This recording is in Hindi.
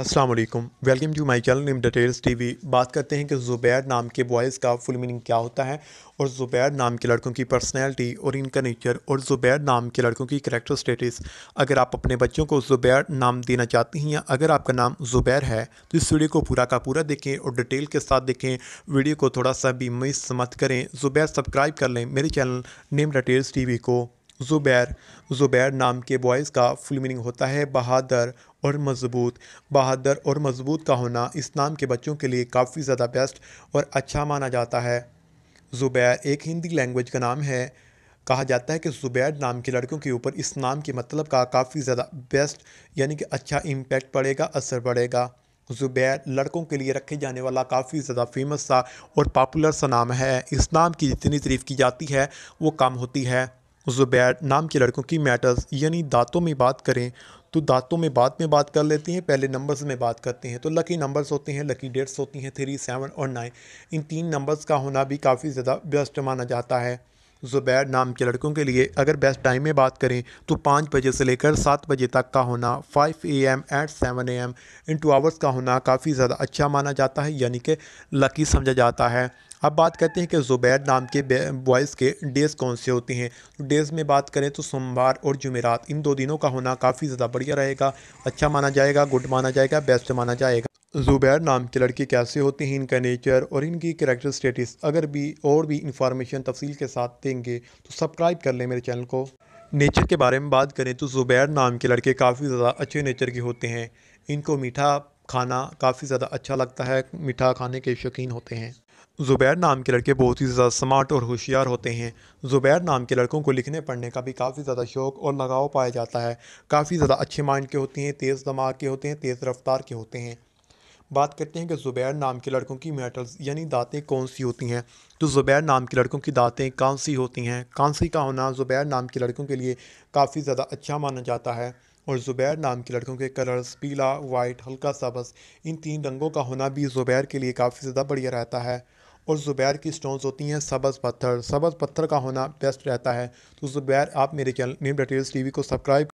अस्सलाम वालेकुम welcome to my channel name details TV बात करते हैं कि ज़ुबैर नाम के बॉयज़ का फुल मीनिंग क्या होता है और ज़ुबैर नाम के लड़कों की पर्सनैलिटी और इनका नेचर और ज़ुबैर नाम के लड़कों की करेक्टर स्टेटस अगर आप अपने बच्चों को ज़ुबैर नाम देना चाहते हैं या अगर आपका नाम ज़ुबैर है तो इस वीडियो को पूरा का पूरा देखें और डिटेल के साथ देखें वीडियो को थोड़ा सा भी मिस मत करें ज़ुबैर सब्सक्राइब कर लें मेरे चैनल नेम डिटेल्स टी को ज़ुबैर ज़ुबैर नाम के बॉयज़ का फुल मीनिंग होता है बहादुर और मजबूत बहादुर और मजबूत का होना इस नाम के बच्चों के लिए काफ़ी ज़्यादा बेस्ट और अच्छा माना जाता है ज़ुबैर एक हिंदी लैंग्वेज का नाम है कहा जाता है कि ज़ुबैर नाम के लड़कियों के ऊपर इस नाम के मतलब का काफ़ी ज़्यादा बेस्ट यानी कि अच्छा इम्पेक्ट पड़ेगा असर पड़ेगा ज़ुबैर लड़कों के लिए रखे जाने वाला काफ़ी ज़्यादा फेमस सा और पॉपुलर सा नाम है इस नाम की जितनी तारीफ़ की जाती है वो कम होती है ज़ुबैर नाम के लड़कों की मैटर्स यानी दांतों में बात करें तो दांतों में बाद में बात कर लेते हैं पहले नंबर्स में बात करते हैं तो लकी नंबर्स होते हैं लकी डेट्स होती हैं थ्री सेवन और नाइन इन तीन नंबर्स का होना भी काफ़ी ज़्यादा बेस्ट माना जाता है ज़ुबैर नाम के लड़कों के लिए अगर बेस्ट टाइम में बात करें तो पाँच बजे से लेकर सात बजे तक का होना five A M eight seven A M in two hours का होना काफ़ी ज़्यादा अच्छा माना जाता है यानी कि लकी समझा जाता है अब बात करते हैं कि ज़ुबैर नाम के बॉयज़ के डेज़ कौन से होते हैं डेज़ तो में बात करें तो सोमवार और जुमेरात इन दो दिनों का होना काफ़ी ज़्यादा बढ़िया रहेगा अच्छा माना जाएगा गुड माना जाएगा बेस्ट माना जाएगा ज़ुबैर नाम की लड़की कैसे होती हैं इनका नेचर और इनकी करेक्टर स्टेटस अगर भी और भी इंफॉर्मेशन तफसील के साथ देंगे तो सब्सक्राइब कर लें मेरे चैनल को नेचर के बारे में बात करें तो ज़ुबैर नाम के लड़के काफ़ी ज़्यादा अच्छे नेचर के होते हैं इनको मीठा खाना काफ़ी ज़्यादा अच्छा लगता है मीठा खाने के शौकीन होते हैं ज़ुबैर नाम के लड़के बहुत ही ज़्यादा स्मार्ट और होशियार होते हैं ज़ुबैर नाम के लड़कों को लिखने पढ़ने का भी काफ़ी ज़्यादा शौक़ और लगाव पाया जाता है काफ़ी ज़्यादा अच्छे माइंड के होते हैं तेज़ दिमाग के होते हैं तेज़ रफ्तार के होते हैं बात करते हैं कि ज़ुबैर नाम के लड़कों की मेटल्स यानी दाँतें कौन सी होती हैं तो ज़ुबैर नाम के लड़कों की दातें कौन सी होती हैं कांसी का होना ज़ुबैर नाम के लड़कों के लिए काफ़ी ज़्यादा अच्छा माना जाता है और ज़ुबैर नाम के लड़कों के कलर्स पीला वाइट हल्का सबस इन तीन रंगों का होना भी ज़ुबैर के लिए काफ़ी ज़्यादा बढ़िया रहता है और ज़ुबैर की स्टोन्स होती हैं सबस पत्थर सबस पत्थर का होना बेस्ट रहता है तो ज़ुबैर आप मेरे चैनल न्यू डिटेल्स टी को सब्सक्राइब